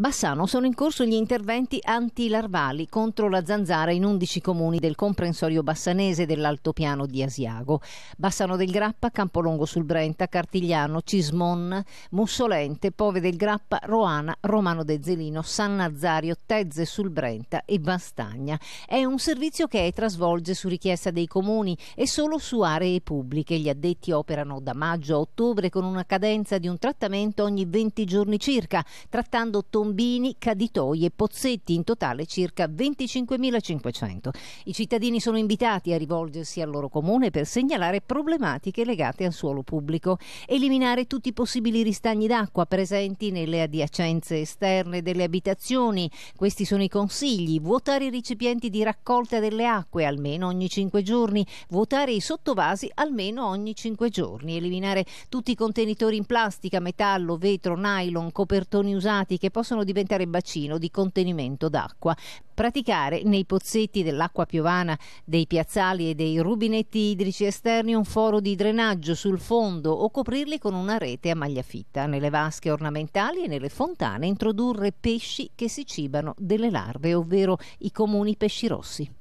Bassano sono in corso gli interventi antilarvali contro la zanzara in 11 comuni del comprensorio bassanese dell'altopiano di Asiago. Bassano del Grappa, Campolongo sul Brenta, Cartigliano, Cismon, Mussolente, Pove del Grappa, Roana, Romano de Zelino, San Nazario, Tezze sul Brenta e Bastagna. È un servizio che ETRA svolge su richiesta dei comuni e solo su aree pubbliche. Gli addetti operano da maggio a ottobre con una cadenza di un trattamento ogni 20 giorni circa, trattando tombi tombini, caditoie e pozzetti, in totale circa 25.500. I cittadini sono invitati a rivolgersi al loro comune per segnalare problematiche legate al suolo pubblico, eliminare tutti i possibili ristagni d'acqua presenti nelle adiacenze esterne delle abitazioni. Questi sono i consigli: vuotare i recipienti di raccolta delle acque almeno ogni 5 giorni, vuotare i sottovasi almeno ogni 5 giorni, eliminare tutti i contenitori in plastica, metallo, vetro, nylon, copertoni usati che possono possono diventare bacino di contenimento d'acqua. Praticare nei pozzetti dell'acqua piovana, dei piazzali e dei rubinetti idrici esterni un foro di drenaggio sul fondo o coprirli con una rete a maglia fitta. Nelle vasche ornamentali e nelle fontane introdurre pesci che si cibano delle larve, ovvero i comuni pesci rossi.